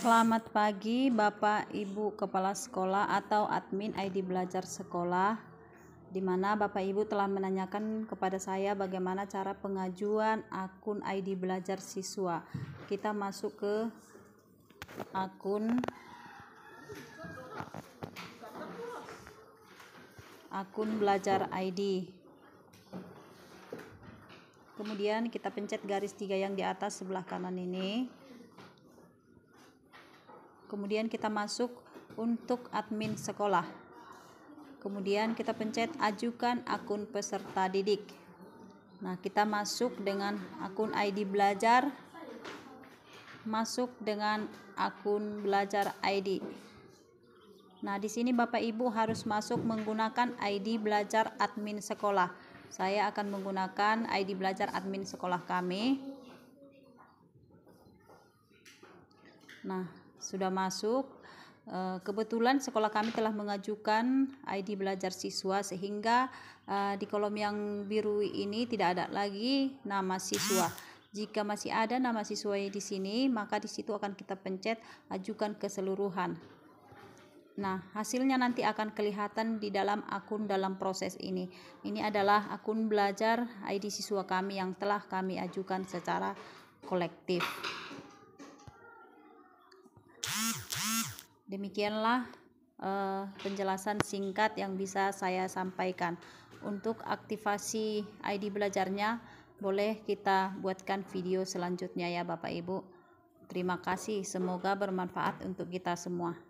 Selamat pagi Bapak Ibu Kepala Sekolah atau admin ID Belajar Sekolah di mana Bapak Ibu telah menanyakan kepada saya bagaimana cara pengajuan akun ID Belajar Siswa. Kita masuk ke akun akun Belajar ID. Kemudian kita pencet garis tiga yang di atas sebelah kanan ini kemudian kita masuk untuk admin sekolah kemudian kita pencet ajukan akun peserta didik nah kita masuk dengan akun ID belajar masuk dengan akun belajar ID nah di sini Bapak Ibu harus masuk menggunakan ID belajar admin sekolah saya akan menggunakan ID belajar admin sekolah kami nah sudah masuk. Eh, kebetulan sekolah kami telah mengajukan ID belajar siswa sehingga eh, di kolom yang biru ini tidak ada lagi nama siswa. Jika masih ada nama siswa di sini, maka di situ akan kita pencet ajukan keseluruhan. Nah, hasilnya nanti akan kelihatan di dalam akun dalam proses ini. Ini adalah akun belajar ID siswa kami yang telah kami ajukan secara kolektif. Demikianlah uh, penjelasan singkat yang bisa saya sampaikan. Untuk aktivasi ID belajarnya, boleh kita buatkan video selanjutnya ya Bapak Ibu. Terima kasih, semoga bermanfaat untuk kita semua.